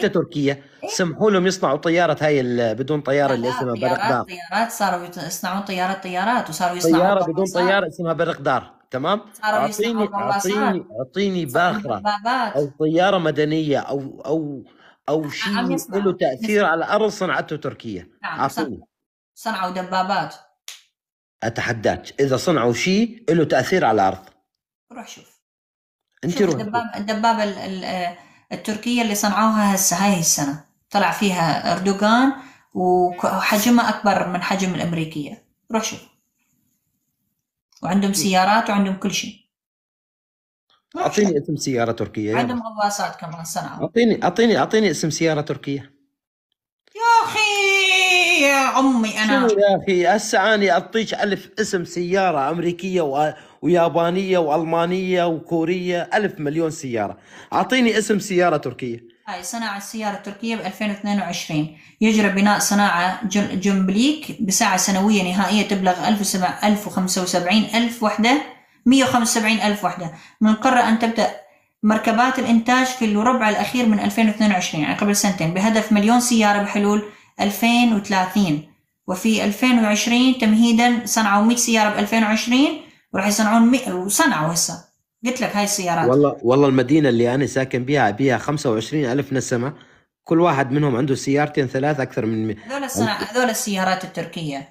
حتى تركيا إيه. سمحوا لهم يصنعوا طياره هاي بدون طياره اللي اسمها برقدار طيارات صاروا يصنعون طيارات طيارات وصاروا يصنعوا طياره بدون طياره اسمها برقدار تمام اعطيني اعطيني اعطيني باخره او طياره مدنيه او او او شيء له تاثير على الارض صنعته تركيا نعم صنعوا دبابات اتحداك اذا صنعوا شيء له تاثير على الارض روح شوف انت روح الدباب الدبابه آه، التركية اللي صنعوها هسه هاي السنة طلع فيها أردوغان وحجمها أكبر من حجم الأمريكية روح شوف وعندهم إيه. سيارات وعندهم كل شيء اعطيني اسم سياره تركيه عندهم غواصات كمان صنعوا اعطيني اعطيني اعطيني اسم سياره تركيه يا انا شو يا اخي هسه اني اعطيك الف اسم سياره امريكيه و... ويابانيه والمانيه وكوريه الف مليون سياره اعطيني اسم سياره تركيه هاي صناعة السيارة التركية ب 2022 يجرى بناء صناعة جمبليك بسعة سنوية نهائية تبلغ 1075 ألف وحدة 175 ألف وحدة من القرة أن تبدأ مركبات الإنتاج في الربع الأخير من 2022 يعني قبل سنتين بهدف مليون سيارة بحلول 2030 وفي 2020 تمهيدا صنعوا 100 سياره ب 2020 وراح يصنعون 100 وصنعوا هسه قلت لك هاي السيارات والله والله المدينه اللي انا ساكن بها بها 25 الف نسمه كل واحد منهم عنده سيارتين ثلاث اكثر من هذول الصنع... هذول السيارات التركيه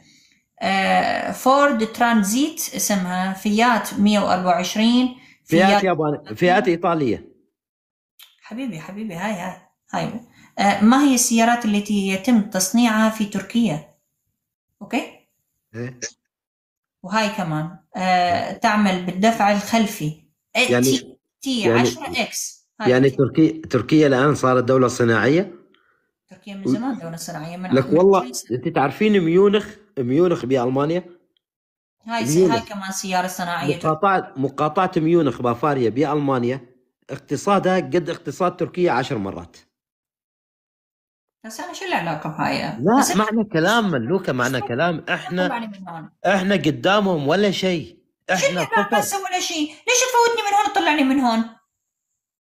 آه، فورد ترانزيت اسمها فيات 124 فيات, فيات ياباني فيات ايطاليه حبيبي حبيبي هاي هاي هاي آه، ما هي السيارات التي يتم تصنيعها في تركيا اوكي إيه. وهاي كمان آه، تعمل بالدفع الخلفي إيه، يعني تي, تي 10 يعني اكس يعني تركيا تركيا الان صارت دوله صناعيه تركيا من زمان دوله صناعيه من لك والله انت تعرفين ميونخ ميونخ بالمانيا هاي ميونخ. هاي كمان سياره صناعيه مقاطعه مقاطعه ميونخ بافاريا بالمانيا اقتصادها قد اقتصاد تركيا عشر مرات بس انا شو العلاقه بهاي؟ لا معنى كلام ملوكه معنى كلام احنا احنا قدامهم ولا شيء احنا شو ما نسوي ولا شيء ليش تفوتني من هون وتطلعني من هون؟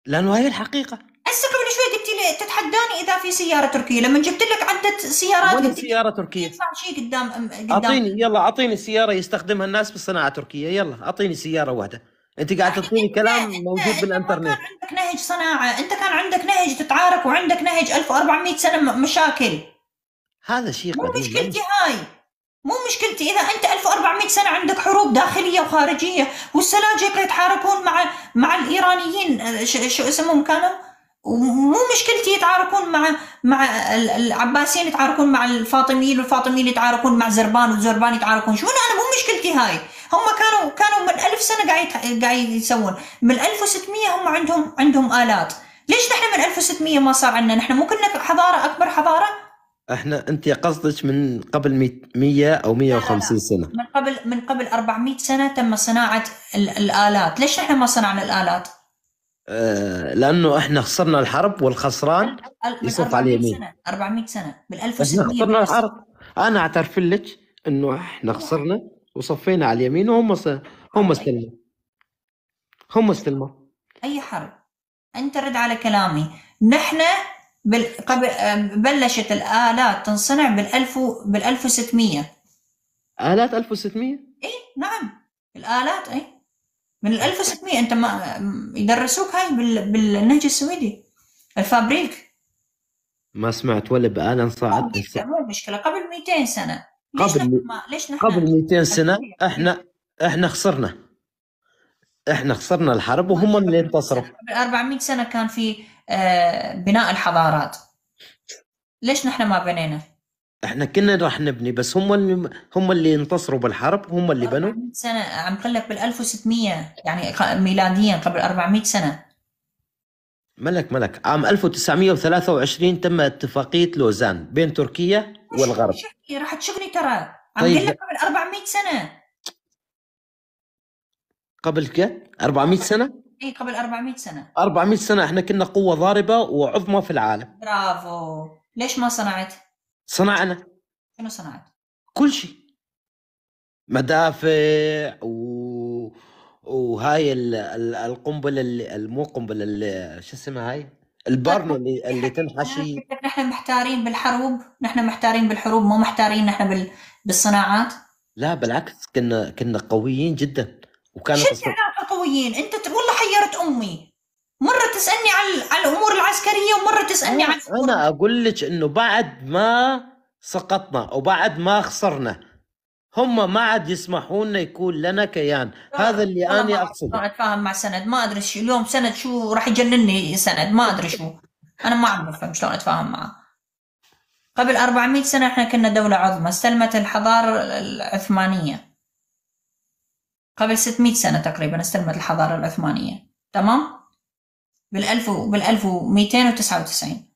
لانه هي الحقيقه هسه قبل شوي قلت لي تتحداني اذا في سياره تركيه لما جبت لك عده سيارات ولا سياره تركيه يدفع شيء قدام قدام اعطيني يلا اعطيني سياره يستخدمها الناس بالصناعه التركيه يلا اعطيني سياره واحده انت قاعد تعطيني كلام موجود بالانترنت انت كان عندك نهج صناعه انت كان عندك نهج تتعارك وعندك نهج 1400 سنه مشاكل هذا شيء مو مشكلتي هاي مو مشكلتي اذا انت 1400 سنه عندك حروب داخليه وخارجيه والسلاجقه يتحاركون مع مع الايرانيين شو اسمهم كانوا ومو مشكلتي يتعاركون مع مع العباسيين يتعاركون مع الفاطميين والفاطميين يتعاركون مع زربان والزربان يتعاركون شو انا مو مشكلتي هاي هم كانوا كانوا من ألف سنة قاعد قاعد يسوون من 1600 هم عندهم عندهم آلات ليش نحن من 1600 ما صار عندنا نحن مو كنا حضارة أكبر حضارة احنا انت قصدك من قبل 100 او 150 سنه من قبل من قبل 400 سنه تم صناعه الالات ليش احنا ما صنعنا الالات آه، لانه احنا خسرنا الحرب والخسران يصف على اليمين 400 سنه بال 1600 خسرنا الحرب انا اعترف لك انه احنا خسرنا وصفينا على اليمين وهم س... هم طيب. استلموا هم استلموا اي حرب انت رد على كلامي نحن بال... قبل... بلشت الالات تنصنع بال1000 بال1600 الات 1600 اي نعم الالات اي من ال 1600 انت ما يدرسوك هاي بال... بالنهج السويدي الفابريك ما سمعت ولا بآلة صاعدة مو مشكلة قبل 200 سنة قبل ليش نحن قبل 200 سنه احنا احنا خسرنا احنا خسرنا الحرب وهم طيب، اللي انتصروا قبل 400 سنه كان في آه، بناء الحضارات ليش نحن ما بنينا احنا كنا راح نبني بس هم اللي هم اللي انتصروا بالحرب هم اللي بنوا سنه عم قلك بال 1600 يعني ميلاديا قبل 400 سنه ملك ملك عام 1923 تم اتفاقية لوزان بين تركيا والغرب شكلي راح تشوفني ترى عم طيب. لك قبل 400 سنة قبل كم؟ 400 سنة؟ اي قبل 400 سنة 400 سنة احنا كنا قوة ضاربة وعظمى في العالم برافو ليش ما صنعت؟ صنعنا شنو صنعت؟ كل شيء مدافع و وهاي القنبله اللي مو قنبله اللي شو اسمها هاي؟ البرن اللي اللي تنحشي نحن محتارين بالحروب نحن محتارين بالحروب مو محتارين نحن بال... بالصناعات لا بالعكس كنا كنا قويين جدا وكان شو يعني قويين انت ت... والله حيرت امي مرة تسألني على الأمور العسكرية ومرة تسألني عن أنا أقول لك إنه بعد ما سقطنا وبعد ما خسرنا هم ما عاد يسمحوا لنا يكون لنا كيان آه، هذا اللي انا, أنا اقصده ما اتفاهم مع سند ما ادري شو اليوم سند شو راح يجنني سند ما ادري شو انا ما عم بفهم شلون اتفاهم معه قبل 400 سنه احنا كنا دوله عظمى استلمت الحضاره العثمانيه قبل 600 سنه تقريبا استلمت الحضاره العثمانيه تمام بال 1000 بال 1299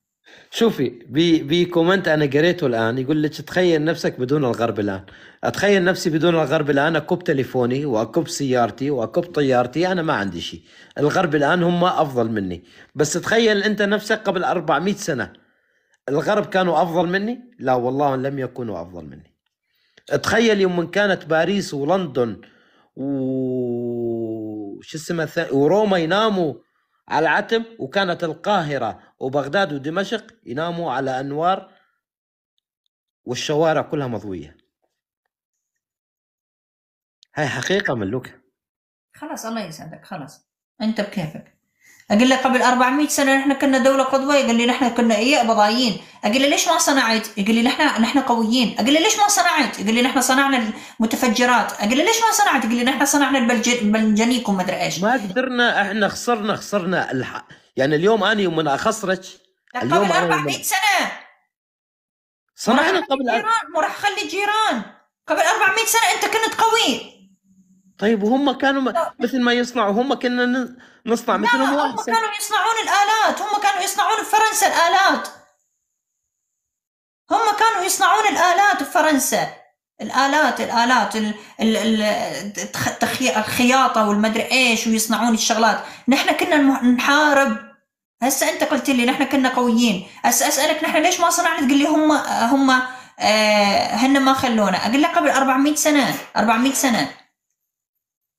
شوفي بي بي كومنت انا قريته الان يقول لك تخيل نفسك بدون الغرب الان اتخيل نفسي بدون الغرب الان اكب تليفوني واكب سيارتي واكب طيارتي انا ما عندي شيء الغرب الان هم افضل مني بس تخيل انت نفسك قبل 400 سنه الغرب كانوا افضل مني لا والله لم يكونوا افضل مني تخيل يوم من كانت باريس ولندن وش شو اسمه وروما يناموا على العتم وكانت القاهرة وبغداد ودمشق يناموا على أنوار والشوارع كلها مضوية هاي حقيقة ملوكة خلاص الله يسعدك خلاص أنت بكيفك أقول لك قبل 400 سنة نحن كنا دولة قضوية قال لي نحن كنا إيه بضايين اقول له ليش ما صنعت؟ يقول لي نحن نحن قويين، اقول له ليش ما صنعت؟ يقول لي نحن صنعنا المتفجرات، اقول له ليش ما صنعت؟ يقول لي نحن صنعنا البنجنيك وما ادري ايش. ما قدرنا احنا خسرنا خسرنا الح... يعني اليوم انا يوم اخسرك اليوم قبل 400 سنه صنعنا قبل جيران راح اخلي جيران قبل 400 سنه انت كنت قوي طيب وهم كانوا مثل ما يصنعوا هم كنا نصنع ما هم كانوا يصنعون الالات هم كانوا يصنعون في فرنسا الالات هم كانوا يصنعون الآلات في فرنسا الآلات الآلات الخياطة والمدري إيش ويصنعون الشغلات نحن كنا نحارب هسه أنت قلت لي نحن كنا قويين هسه أسألك نحن ليش ما صنعنا تقول لي هم هم آه، هن ما خلونا أقول لك قبل 400 سنة 400 سنة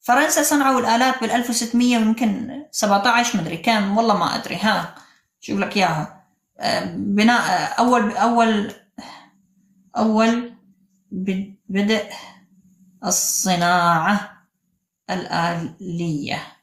فرنسا صنعوا الآلات بال 1600 ويمكن 17 مدري كم والله ما أدري ها شوف لك إياها آه، بناء آه، اول اول أول بدء الصناعة الآلية